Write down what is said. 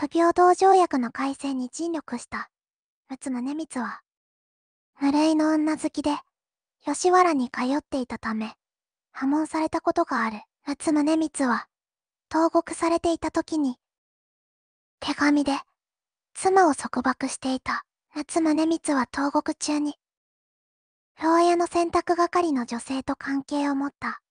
不平等条約の改正に尽力した、むね宗光は、無類の女好きで、吉原に通っていたため、破門されたことがあるむねみつは、投獄されていた時に、手紙で、妻を束縛していたむねみつは投獄中に、牢屋の洗濯係の女性と関係を持った